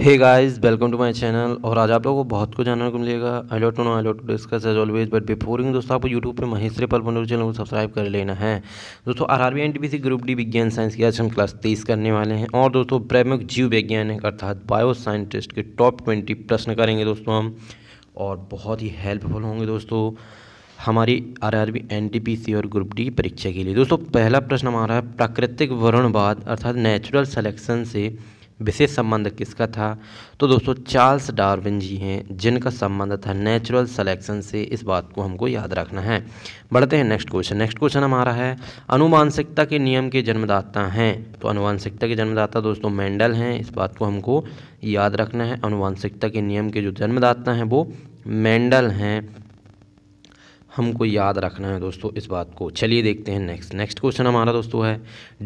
hey guys welcome to my channel और आज आप लोगों को बहुत कुछ जानने को मिलेगा आई dot no I dot discuss as always but before in दोस्तों आपको यूट्यूब पे महेश्वरी पर बनोर चैनल को सब्सक्राइब कर लेना है दोस्तों R R B group D विज्ञान साइंस की आज हम क्लास तेईस करने वाले हैं और दोस्तों प्रमुख जीव वैज्ञानिक अर्थात बायो साइंटिस्ट के टॉप ट्वेंटी प्रश्न करेंगे दोस्तों हम और बहुत ही हेल्पफुल होंगे दोस्तों हमारी R R B N T P C और ग्रुप डी परीक्षा के लिए दोस्तों पहला प्रश्न हमारा है प्राकृतिक वर्णवाद अर्थात नेचुरल सेलेक्शन से विशेष संबंध किसका था तो दोस्तों चार्ल्स डार्विन जी हैं जिनका संबंध था नेचुरल सिलेक्शन से इस बात को हमको याद रखना है बढ़ते हैं नेक्स्ट क्वेश्चन नेक्स्ट क्वेश्चन हमारा है अनुमानसिकता के नियम के जन्मदाता हैं तो अनुमानसिकता के जन्मदाता दोस्तों मेंडल हैं इस बात को हमको याद रखना है अनुवांशिकता के नियम के जो जन्मदाता हैं वो मेंडल हैं हमको याद रखना है दोस्तों इस बात को चलिए देखते हैं नेक्स्ट नेक्स्ट क्वेश्चन हमारा दोस्तों है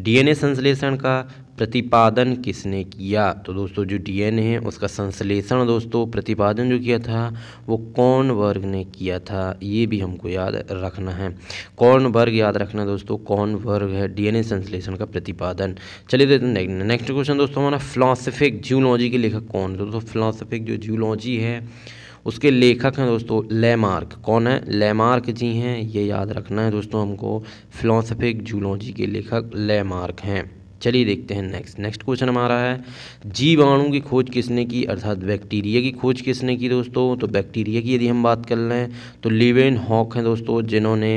डीएनए संश्लेषण का प्रतिपादन किसने किया तो दोस्तों जो डीएनए है उसका संश्लेषण दोस्तों प्रतिपादन जो किया था वो कौन वर्ग ने किया था ये भी हमको याद रखना है कौन वर्ग याद रखना दोस्तों कौन वर्ग है डीएनए संश्लेषण का प्रतिपादन चलिए देखते हैं नेक्स्ट क्वेश्चन दोस्तों हमारा फिलोसफिक जियोलॉजी के लेखक कौन दोस्तों फिलोसफिक जो जियोलॉजी है उसके लेखक हैं दोस्तों लेमार्क कौन है लेमार्क जी हैं ये याद रखना है दोस्तों हमको फिलोसफिक जूलॉजी के लेखक लेमार्क हैं चलिए देखते हैं नेक्स्ट नेक्स्ट क्वेश्चन हमारा है जीवाणु की खोज किसने की अर्थात बैक्टीरिया की खोज किसने की दोस्तों तो बैक्टीरिया की यदि हम बात कर लें तो लिवेन हॉक हैं दोस्तों जिन्होंने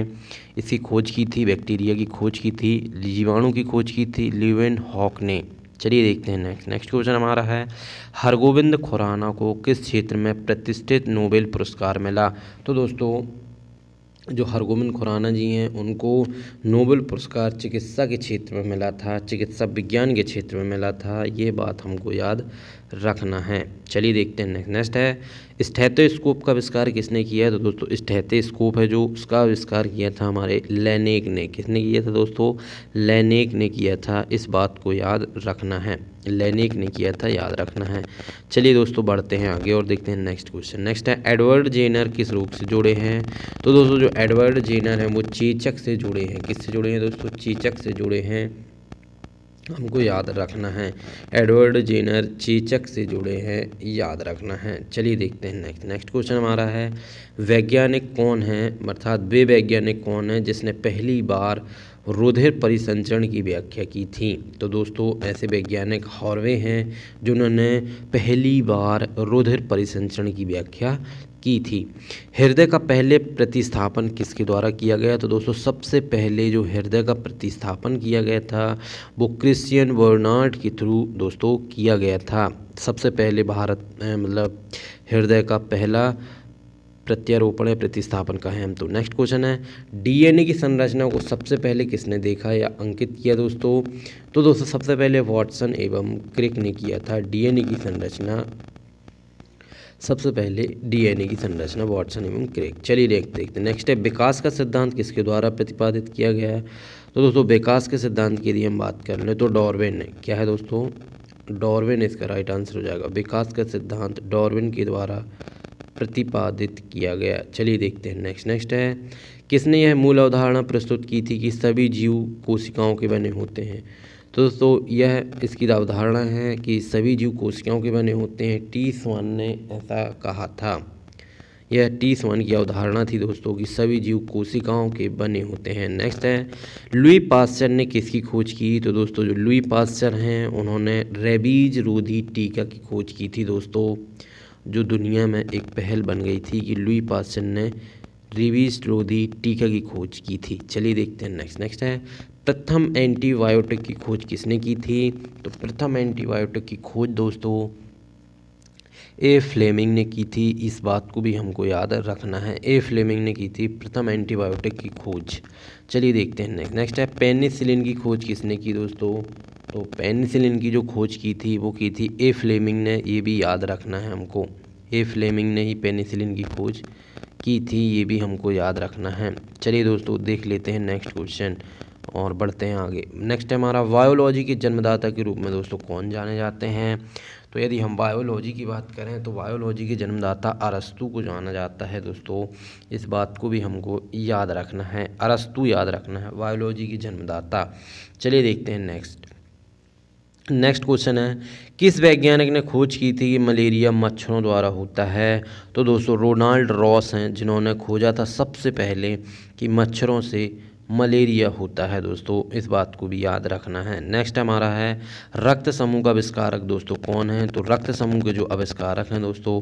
इसकी खोज की थी बैक्टीरिया की खोज की थी जीवाणु की खोज की थी लिवेन हॉक ने चलिए देखते हैं नेक्स्ट नेक्स्ट क्वेश्चन हमारा है हरगोविंद खुराना को किस क्षेत्र में प्रतिष्ठित नोबेल पुरस्कार मिला तो दोस्तों जो हरगोविंद खुराना जी हैं उनको नोबेल पुरस्कार चिकित्सा के क्षेत्र में मिला था चिकित्सा विज्ञान के क्षेत्र में मिला था ये बात हमको याद रखना है चलिए देखते हैं नेक्स्ट नेक्स्ट है स्कोप का आविष्कार किसने किया है तो दोस्तों स्कोप है जो उसका आविष्कार किया था हमारे लेनेक ने किसने किया था दोस्तों लेनेक ने किया था इस बात को याद रखना है लेनेक ने किया था याद रखना है चलिए दोस्तों बढ़ते हैं आगे और देखते हैं नेक्स्ट क्वेश्चन नेक्स्ट है एडवर्ड जेनर किस रूप से जुड़े हैं तो दोस्तों जो एडवर्ड जेनर हैं वो चीचक से जुड़े हैं किससे जुड़े हैं दोस्तों चीचक से जुड़े हैं हमको याद रखना है एडवर्ड जेनर चेचक से जुड़े हैं याद रखना है चलिए देखते हैं नेक्स्ट नेक्स्ट क्वेश्चन हमारा है वैज्ञानिक कौन है अर्थात वे वैज्ञानिक कौन है जिसने पहली बार रुधिर परिसंचरण की व्याख्या की थी तो दोस्तों ऐसे वैज्ञानिक हॉर्वे हैं जिन्होंने पहली बार रुधिर परिसंचरण की व्याख्या की थी हृदय का पहले प्रतिस्थापन किसके द्वारा किया गया तो दोस्तों सबसे पहले जो हृदय का प्रतिस्थापन किया गया था वो क्रिश्चियन वर्नार्ड के थ्रू दोस्तों किया गया था सबसे पहले भारत मतलब हृदय का पहला प्रत्यारोपण या प्रतिस्थापन का है हम तो नेक्स्ट क्वेश्चन है डीएनए की संरचना को सबसे पहले किसने देखा या अंकित किया दोस्तों तो दोस्तों सबसे पहले वॉटसन एवं क्रिक ने किया था डीएनए की संरचना सबसे पहले डीएनए की संरचना वॉटसन एवं क्रिक चलिए देखते देखते नेक्स्ट है विकास का सिद्धांत किसके द्वारा प्रतिपादित किया गया है तो दोस्तों विकास के सिद्धांत की यदि हम बात कर लें तो डॉर्विन ने क्या है दोस्तों डॉर्विन इसका राइट आंसर हो जाएगा विकास का सिद्धांत डॉर्विन के द्वारा प्रतिपादित किया गया चलिए देखते हैं नेक्स्ट नेक्स्ट है किसने यह मूल अवधारणा प्रस्तुत की थी कि सभी जीव कोशिकाओं के बने होते हैं तो दोस्तों यह इसकी अवधारणा है कि सभी जीव कोशिकाओं के बने होते हैं टी स्वान ने ऐसा कहा था यह टी स्वान की अवधारणा थी दोस्तों कि सभी जीव कोशिकाओं के बने होते हैं नेक्स्ट है लुई पास्चर ने किसकी खोज की तो दोस्तों जो लुई पास्चर हैं उन्होंने रेबीज रोधी टीका की खोज की थी दोस्तों जो दुनिया में एक पहल बन गई थी कि लुई पासन ने रिवीज रोधी टीके की खोज की थी चलिए देखते हैं नेक्स्ट नेक्स्ट है प्रथम एंटीबायोटिक की खोज किसने की थी तो प्रथम एंटीबायोटिक की खोज दोस्तों ए फ्लेमिंग ने की थी इस बात को भी हमको याद रखना है ए फ्लेमिंग ने की थी प्रथम एंटीबायोटिक की खोज चलिए देखते हैं नेक्स्ट नेक्स्ट है पेनिसिलिन की खोज किसने की दोस्तों तो पेनिसिलिन की जो खोज की थी वो की थी ए फ्लेमिंग ने ये भी याद रखना है हमको ए फ्लेमिंग ने ही पेनिसिलिन की खोज की थी ये भी हमको याद रखना है चलिए दोस्तों देख लेते हैं नेक्स्ट क्वेश्चन और बढ़ते हैं आगे नेक्स्ट है हमारा बायोलॉजी के जन्मदाता के रूप में दोस्तों कौन जाने जाते हैं तो यदि हम बायोलॉजी की बात करें तो बायोलॉजी के जन्मदाता अरस्तु को जाना जाता है दोस्तों इस बात को भी हमको याद रखना है अरस्तु याद रखना है बायोलॉजी के जन्मदाता चलिए देखते हैं नेक्स्ट नेक्स्ट क्वेश्चन है किस वैज्ञानिक ने खोज की थी कि मलेरिया मच्छरों द्वारा होता है तो दोस्तों रोनाल्ड रॉस हैं जिन्होंने खोजा था सबसे पहले कि मच्छरों से मलेरिया होता है दोस्तों इस बात को भी याद रखना है नेक्स्ट हमारा है रक्त समूह का आविष्कारक दोस्तों कौन है तो रक्त समूह के जो आविष्कारक हैं दोस्तों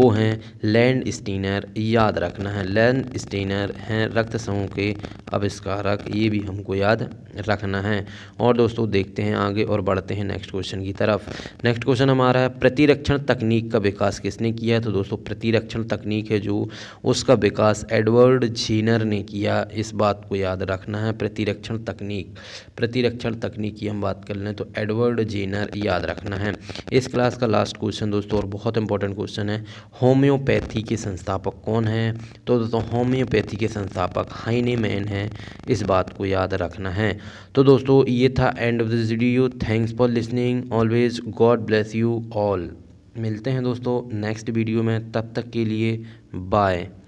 वो हैं लैंड स्टीनर याद रखना है लैंड स्टीनर हैं रक्त समूह के आविष्कारक ये भी हमको याद रखना है और दोस्तों देखते हैं आगे और बढ़ते हैं नेक्स्ट क्वेश्चन की तरफ नेक्स्ट क्वेश्चन हमारा है प्रतिरक्षण तकनीक का विकास किसने किया है तो दोस्तों प्रतिरक्षण तकनीक है जो उसका विकास एडवर्ड जीनर ने किया इस बात को याद रखना है प्रतिरक्षण तकनीक प्रतिरक्षण तकनीक की हम बात कर लें तो एडवर्ड जेनर याद रखना है इस क्लास का लास्ट क्वेश्चन दोस्तों और बहुत इंपॉर्टेंट क्वेश्चन है होम्योपैथी के संस्थापक कौन है तो दोस्तों होम्योपैथी के संस्थापक हाइनेमैन है इस बात को याद रखना है तो दोस्तों ये था end of this video thanks for listening always God bless you all मिलते हैं दोस्तों नेक्स्ट वीडियो में तब तक के लिए बाय